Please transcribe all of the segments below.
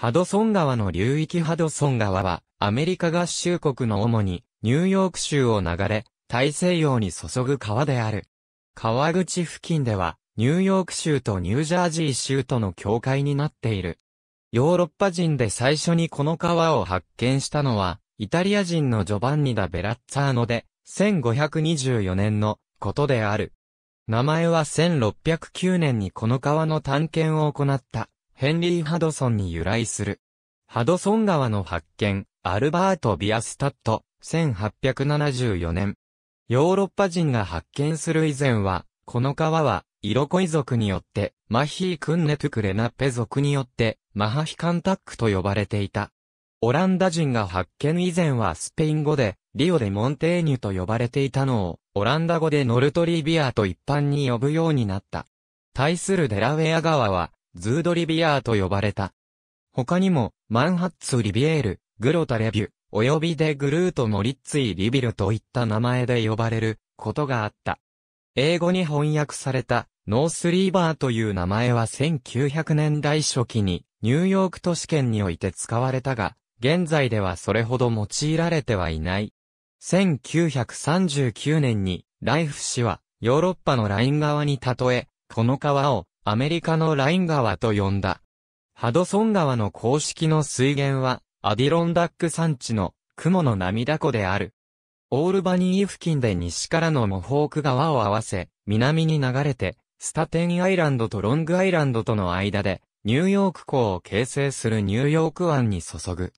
ハドソン川の流域ハドソン川は、アメリカ合衆国の主に、ニューヨーク州を流れ、大西洋に注ぐ川である。川口付近では、ニューヨーク州とニュージャージー州との境界になっている。ヨーロッパ人で最初にこの川を発見したのは、イタリア人のジョバンニダ・ベラッツァーノで、1524年のことである。名前は1609年にこの川の探検を行ったヘンリー・ハドソンに由来する。ハドソン川の発見、アルバート・ビアスタット、1874年。ヨーロッパ人が発見する以前は、この川は、イロコイ族によって、マヒー・クンネプクレナッペ族によって、マハヒカンタックと呼ばれていた。オランダ人が発見以前はスペイン語で、リオでモンテーニュと呼ばれていたのを、オランダ語でノルトリビアと一般に呼ぶようになった。対するデラウェア川は、ズードリビアーと呼ばれた。他にも、マンハッツ・リビエール、グロタ・レビュ、及びデ・グルート・モリッツィ・リビルといった名前で呼ばれることがあった。英語に翻訳された、ノースリーバーという名前は1900年代初期にニューヨーク都市圏において使われたが、現在ではそれほど用いられてはいない。1939年にライフ氏はヨーロッパのライン側に例え、この川をアメリカのライン川と呼んだ。ハドソン川の公式の水源は、アディロンダック山地の雲の涙湖である。オールバニー付近で西からのモホーク川を合わせ、南に流れて、スタテンアイランドとロングアイランドとの間で、ニューヨーク港を形成するニューヨーク湾に注ぐ。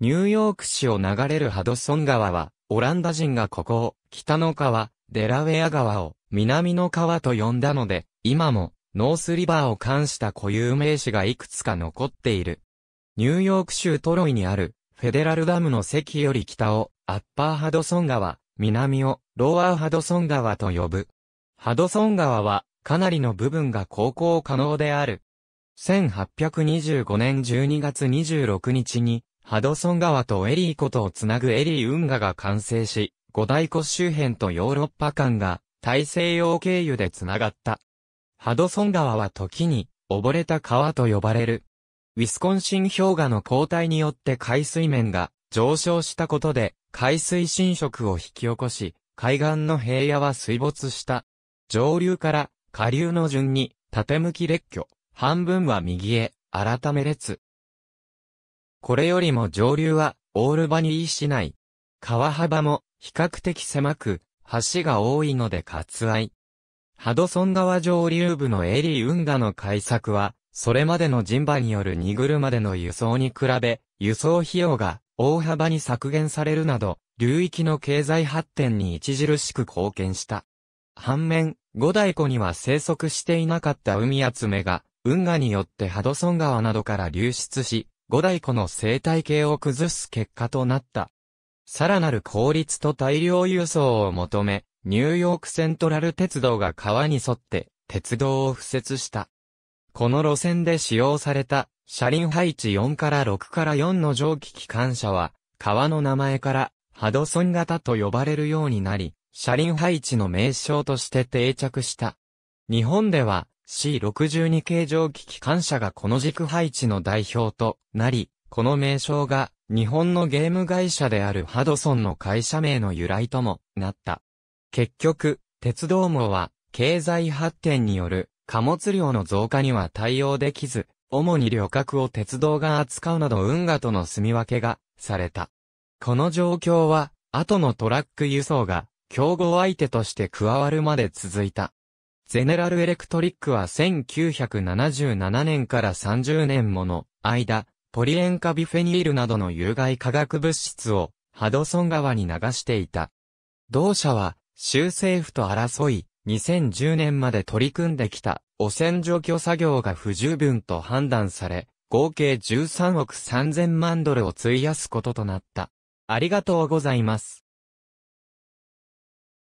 ニューヨーク市を流れるハドソン川は、オランダ人がここを、北の川、デラウェア川を、南の川と呼んだので、今も、ノースリバーを冠した固有名詞がいくつか残っている。ニューヨーク州トロイにあるフェデラルダムの席より北をアッパーハドソン川、南をローアーハドソン川と呼ぶ。ハドソン川はかなりの部分が航行可能である。1825年12月26日にハドソン川とエリー湖とをつなぐエリー運河が完成し、五大湖周辺とヨーロッパ間が大西洋経由でつながった。ハドソン川は時に、溺れた川と呼ばれる。ウィスコンシン氷河の後退によって海水面が上昇したことで、海水浸食を引き起こし、海岸の平野は水没した。上流から下流の順に、縦向き列挙、半分は右へ、改め列。これよりも上流は、オールバニー市内。川幅も、比較的狭く、橋が多いので割愛。ハドソン川上流部のエリー運河の開削は、それまでの人馬による荷車での輸送に比べ、輸送費用が大幅に削減されるなど、流域の経済発展に著しく貢献した。反面、五大湖には生息していなかった海集めが、運河によってハドソン川などから流出し、五大湖の生態系を崩す結果となった。さらなる効率と大量輸送を求め、ニューヨークセントラル鉄道が川に沿って鉄道を敷設した。この路線で使用された車輪配置4から6から4の蒸気機関車は川の名前からハドソン型と呼ばれるようになり、車輪配置の名称として定着した。日本では C62 系蒸気機関車がこの軸配置の代表となり、この名称が日本のゲーム会社であるハドソンの会社名の由来ともなった。結局、鉄道網は経済発展による貨物量の増加には対応できず、主に旅客を鉄道が扱うなど運河との住み分けがされた。この状況は、後のトラック輸送が競合相手として加わるまで続いた。ゼネラルエレクトリックは1977年から30年もの間、ポリンカビフェニールなどの有害化学物質をハドソン川に流していた。同社は州政府と争い、2010年まで取り組んできた汚染除去作業が不十分と判断され、合計13億3000万ドルを費やすこととなった。ありがとうございます。